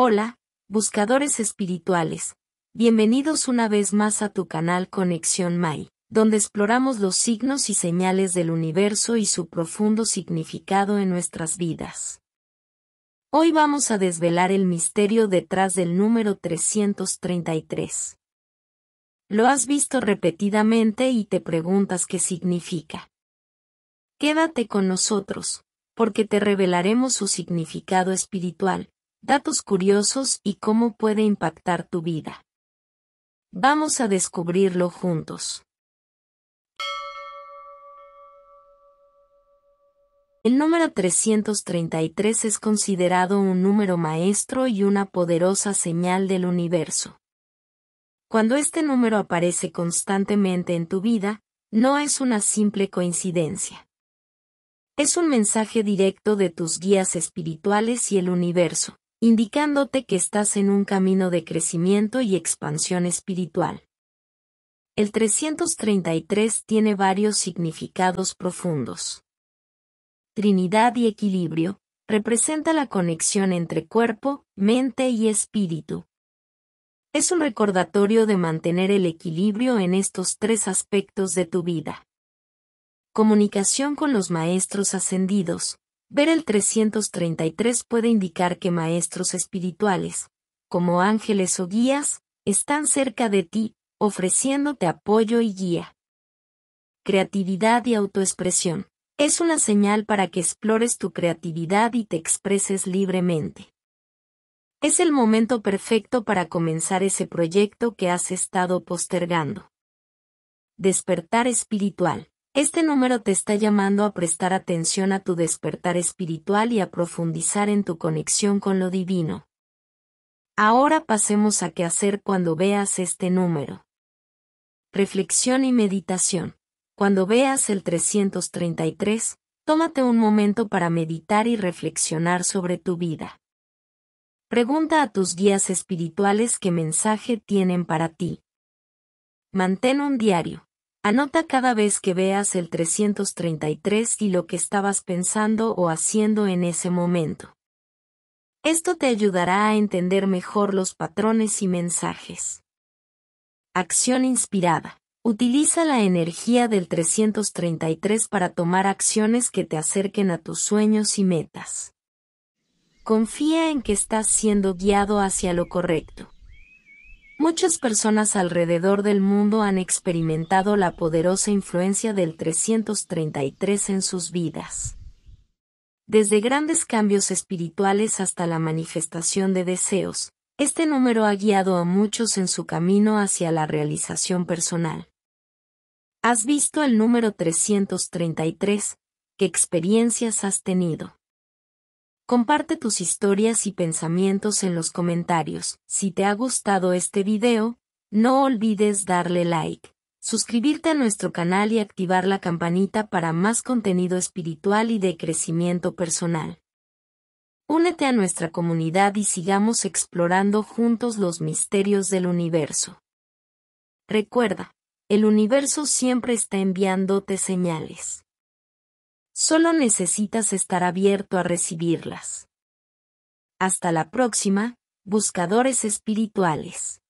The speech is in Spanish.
Hola, buscadores espirituales. Bienvenidos una vez más a tu canal Conexión May, donde exploramos los signos y señales del universo y su profundo significado en nuestras vidas. Hoy vamos a desvelar el misterio detrás del número 333. Lo has visto repetidamente y te preguntas qué significa. Quédate con nosotros, porque te revelaremos su significado espiritual, Datos curiosos y cómo puede impactar tu vida. Vamos a descubrirlo juntos. El número 333 es considerado un número maestro y una poderosa señal del universo. Cuando este número aparece constantemente en tu vida, no es una simple coincidencia. Es un mensaje directo de tus guías espirituales y el universo, indicándote que estás en un camino de crecimiento y expansión espiritual. El 333 tiene varios significados profundos. Trinidad y equilibrio, representa la conexión entre cuerpo, mente y espíritu. Es un recordatorio de mantener el equilibrio en estos tres aspectos de tu vida. Comunicación con los Maestros Ascendidos, Ver el 333 puede indicar que maestros espirituales, como ángeles o guías, están cerca de ti, ofreciéndote apoyo y guía. Creatividad y autoexpresión. Es una señal para que explores tu creatividad y te expreses libremente. Es el momento perfecto para comenzar ese proyecto que has estado postergando. Despertar espiritual. Este número te está llamando a prestar atención a tu despertar espiritual y a profundizar en tu conexión con lo divino. Ahora pasemos a qué hacer cuando veas este número. Reflexión y meditación. Cuando veas el 333, tómate un momento para meditar y reflexionar sobre tu vida. Pregunta a tus guías espirituales qué mensaje tienen para ti. Mantén un diario. Anota cada vez que veas el 333 y lo que estabas pensando o haciendo en ese momento. Esto te ayudará a entender mejor los patrones y mensajes. Acción inspirada. Utiliza la energía del 333 para tomar acciones que te acerquen a tus sueños y metas. Confía en que estás siendo guiado hacia lo correcto. Muchas personas alrededor del mundo han experimentado la poderosa influencia del 333 en sus vidas. Desde grandes cambios espirituales hasta la manifestación de deseos, este número ha guiado a muchos en su camino hacia la realización personal. ¿Has visto el número 333? ¿Qué experiencias has tenido? Comparte tus historias y pensamientos en los comentarios. Si te ha gustado este video, no olvides darle like, suscribirte a nuestro canal y activar la campanita para más contenido espiritual y de crecimiento personal. Únete a nuestra comunidad y sigamos explorando juntos los misterios del universo. Recuerda, el universo siempre está enviándote señales. Solo necesitas estar abierto a recibirlas. Hasta la próxima, buscadores espirituales.